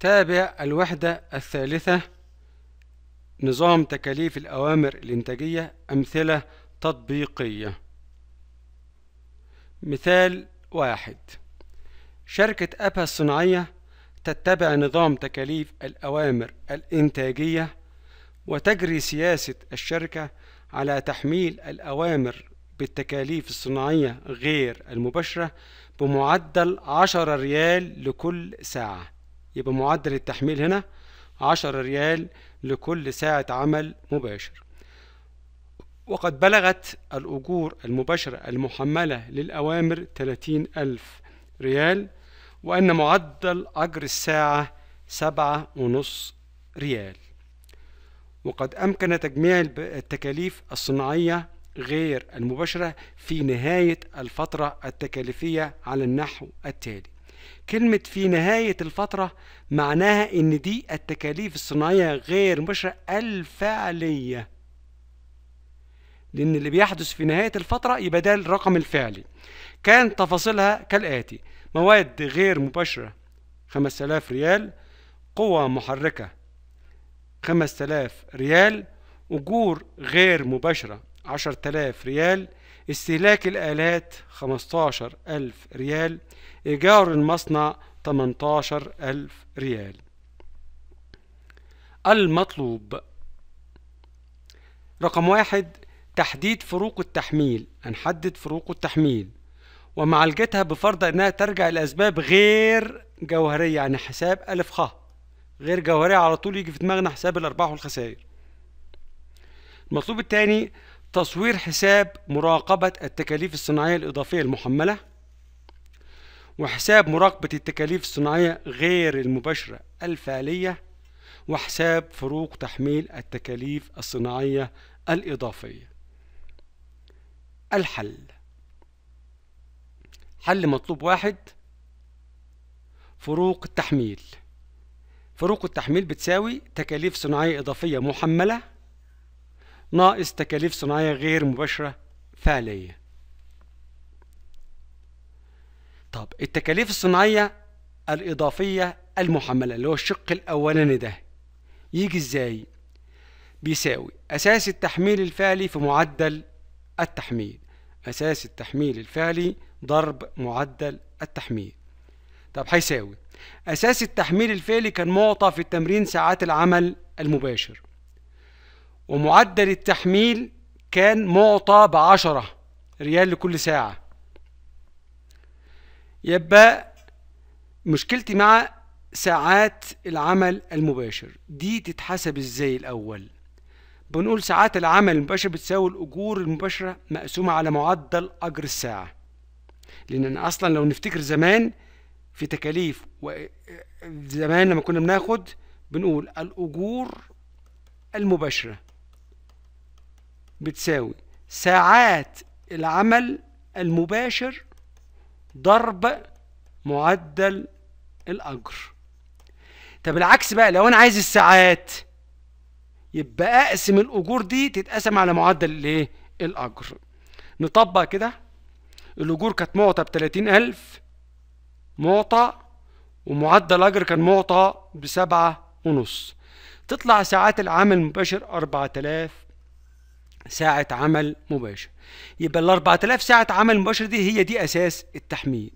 تابع الوحدة الثالثة نظام تكاليف الأوامر الإنتاجية أمثلة تطبيقية مثال واحد شركة أبا الصناعية تتبع نظام تكاليف الأوامر الإنتاجية وتجري سياسة الشركة على تحميل الأوامر بالتكاليف الصناعية غير المباشرة بمعدل عشرة ريال لكل ساعة يبقى معدل التحميل هنا عشر ريال لكل ساعة عمل مباشر وقد بلغت الأجور المباشرة المحملة للأوامر 30 ألف ريال وأن معدل أجر الساعة سبعة ونص ريال وقد أمكن تجميع التكاليف الصناعية غير المباشرة في نهاية الفترة التكاليفية على النحو التالي كلمة في نهاية الفترة معناها إن دي التكاليف الصناعية غير مشرع الفعلية لأن اللي بيحدث في نهاية الفترة يبقى ده الرقم الفعلي كان تفاصيلها كالآتي مواد غير مباشرة 5000 ريال قوى محركة 5000 ريال أجور غير مباشرة 10000 ريال استهلاك الآلات ألف ريال إيجار المصنع ألف ريال المطلوب رقم واحد تحديد فروق التحميل هنحدد فروق التحميل ومعالجتها بفرض أنها ترجع لأسباب غير جوهرية يعني حساب ألف خ غير جوهرية على طول يجي في دماغنا حساب الأرباح والخسائر المطلوب التاني تصوير حساب مراقبة التكاليف الصناعية الإضافية المحملة وحساب مراقبة التكاليف الصناعية غير المباشرة الفعلية وحساب فروق تحميل التكاليف الصناعية الإضافية الحل حل مطلوب واحد فروق التحميل فروق التحميل بتساوي تكاليف صناعية إضافية محملة ناقص تكاليف صناعية غير مباشرة فعلية طب التكاليف الصناعية الإضافية المحملة اللي هو الشق الأولاني ده يجي إزاي؟ بيساوي أساس التحميل الفعلي في معدل التحميل أساس التحميل الفعلي ضرب معدل التحميل طب هيساوي أساس التحميل الفعلي كان معطى في التمرين ساعات العمل المباشر ومعدل التحميل كان معطى بعشرة ريال لكل ساعة يبقى مشكلتي مع ساعات العمل المباشر دي تتحسب ازاي الأول بنقول ساعات العمل المباشر بتساوي الأجور المباشرة مقسومة على معدل أجر الساعة لأن أصلا لو نفتكر زمان في تكاليف و... آه، زمان لما كنا بناخد بنقول الأجور المباشرة بتساوي ساعات العمل المباشر ضرب معدل الأجر طب العكس بقى لو أنا عايز الساعات يبقى أقسم الأجور دي تتقسم على معدل الإيه؟ الأجر نطبق كده الأجور كانت معطى ب 30000 معطى ومعدل الأجر كان معطى بسبعة ونص تطلع ساعات العمل المباشر 4000 ساعة عمل مباشر يبقى ال 4000 ساعة عمل مباشر دي هي دي أساس التحميل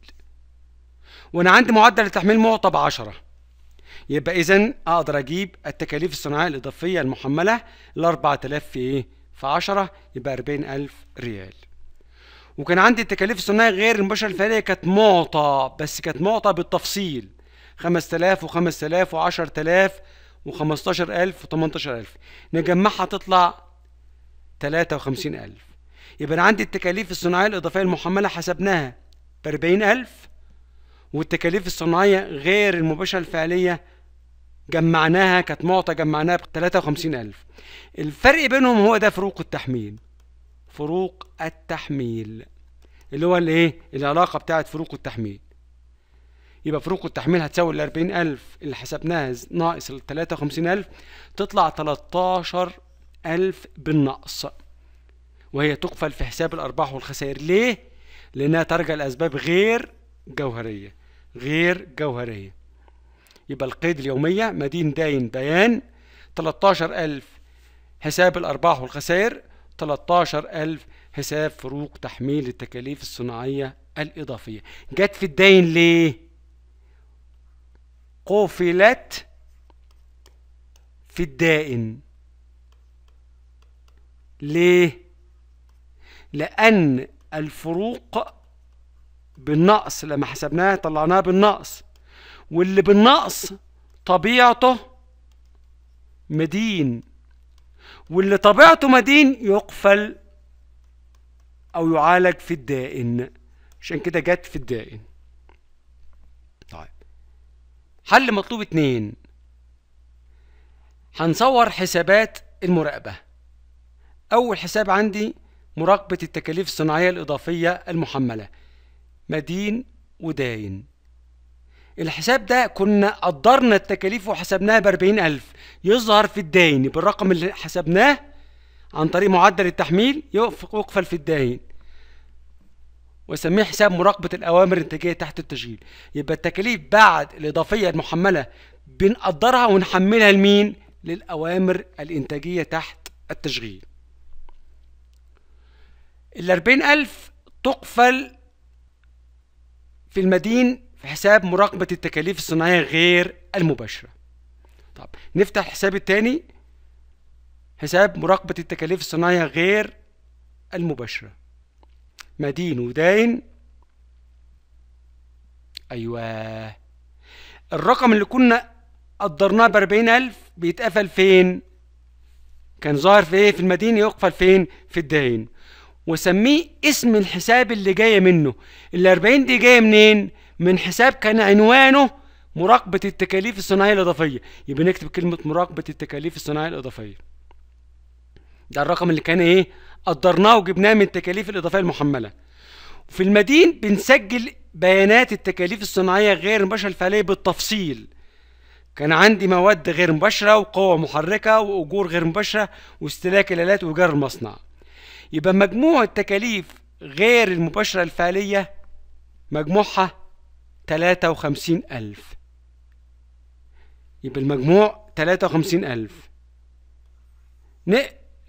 وأنا عندي معدل التحميل معطى ب 10 يبقى إذا أقدر أجيب التكاليف الصناعية الإضافية المحملة ل 4000 في إيه؟ في 10 يبقى 40000 ريال وكان عندي التكاليف الصناعية غير المباشرة الفعلية كانت معطى بس كانت معطى بالتفصيل 5000 و5000 و10000 و15000 و18000 نجمعها تطلع 53000 يبقى أنا عندي التكاليف الصناعية الإضافية المحملة حسبناها ب 40000 والتكاليف الصناعية غير المباشرة الفعلية جمعناها كانت معطى جمعناها ب 53000 الفرق بينهم هو ده فروق التحميل فروق التحميل اللي هو الايه العلاقه بتاعه فروق التحميل يبقى فروق التحميل هتساوي ال 40000 اللي حسبناها ناقص ال 53000 تطلع 13000 ألف بالنقص وهي تقفل في حساب الأرباح والخسائر ليه؟ لأنها ترجع لأسباب غير جوهرية غير جوهرية يبقى القيد اليومية مدين داين بيان 13000 حساب الأرباح والخسائر 13000 حساب فروق تحميل التكاليف الصناعية الإضافية جت في الدين ليه؟ قفلت في الدائن ليه لأن الفروق بالنقص لما حسبناها طلعناها بالنقص واللي بالنقص طبيعته مدين واللي طبيعته مدين يقفل أو يعالج في الدائن عشان كده جت في الدائن طيب حل مطلوب اتنين هنصور حسابات المراقبة أول حساب عندي مراقبة التكاليف الصناعية الإضافية المحملة مدين وداين الحساب ده كنا قدرنا التكاليف وحسبناها بأربعين ألف يظهر في الداين بالرقم اللي حسبناه عن طريق معدل التحميل يقفل في الداين وسميه حساب مراقبة الأوامر الإنتاجية تحت التشغيل يبقى التكاليف بعد الإضافية المحملة بنقدرها ونحملها لمين؟ للأوامر الإنتاجية تحت التشغيل ال 40000 تقفل في المدين في حساب مراقبة التكاليف الصناعية غير المباشرة. طب نفتح الحساب التاني حساب مراقبة التكاليف الصناعية غير المباشرة. مدين وداين أيوه الرقم اللي كنا قدرناه ب 40000 بيتقفل فين؟ كان ظاهر في ايه؟ في المدين يقفل فين؟ في الداين. وسميه اسم الحساب اللي جاي منه ال 40 دي جايه منين من حساب كان عنوانه مراقبه التكاليف الصناعيه الاضافيه يبقى نكتب كلمه مراقبه التكاليف الصناعيه الاضافيه ده الرقم اللي كان ايه قدرناه وجبناه من التكاليف الاضافيه المحمله في المدين بنسجل بيانات التكاليف الصناعيه غير المباشره الفعليه بالتفصيل كان عندي مواد غير مباشره وقوه محركه واجور غير مباشره واستهلاك الالات وايجار المصنع يبقى مجموع التكاليف غير المباشرة الفعلية مجموعها 53000 يبقى المجموع 53000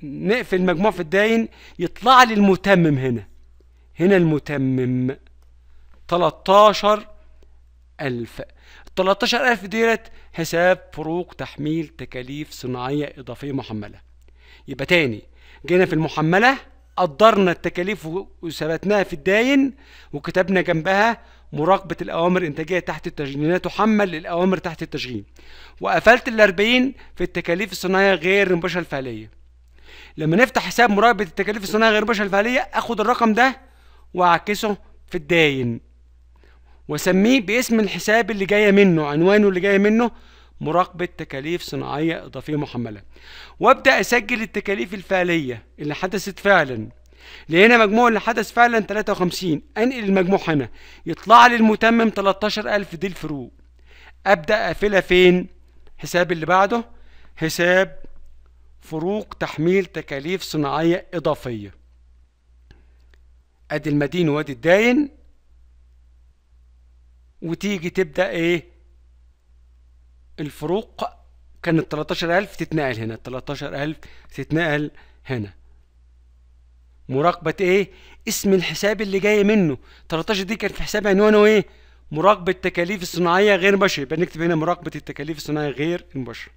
نقفل مجموع في الداين يطلع لي المتمم هنا هنا المتمم 13000 13000 ديت حساب فروق تحميل تكاليف صناعية إضافية محملة يبقى تاني جينا في المحملة قدرنا التكاليف وثبتناها في الداين وكتبنا جنبها مراقبة الأوامر الإنتاجية تحت التشغيل لأنها تحمل الأوامر تحت التشغيل وقفلت الأربعين في التكاليف الصناعية غير المباشرة الفعلية لما نفتح حساب مراقبة التكاليف الصناعية غير المباشرة الفعلية أخد الرقم ده وأعكسه في الداين وأسميه باسم الحساب اللي جاية منه عنوانه اللي جاية منه مراقبة تكاليف صناعية إضافية محملة وأبدأ أسجل التكاليف الفعلية اللي حدثت فعلا لقينا مجموع اللي حدث فعلا 53 أنقل المجموع هنا يطلع لي المتمم 13000 دي الفروق أبدأ أقفلها فين؟ حساب اللي بعده حساب فروق تحميل تكاليف صناعية إضافية أدي المدين وأدي الداين وتيجي تبدأ إيه الفروق كانت 13000 تتنقل هنا 13000 تتنقل هنا مراقبة ايه اسم الحساب اللي جاي منه 13 دي كانت في حساب عنوانه ايه مراقبة التكاليف الصناعية غير مباشرة يبقى نكتب هنا مراقبة التكاليف الصناعية غير المباشرة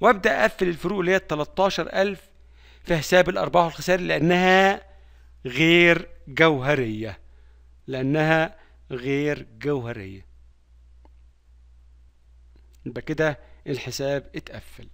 وابدأ اقفل الفروق اللي هي 13000 في حساب الارباح والخسائر لانها غير جوهرية لانها غير جوهرية يبقى كده الحساب اتقفل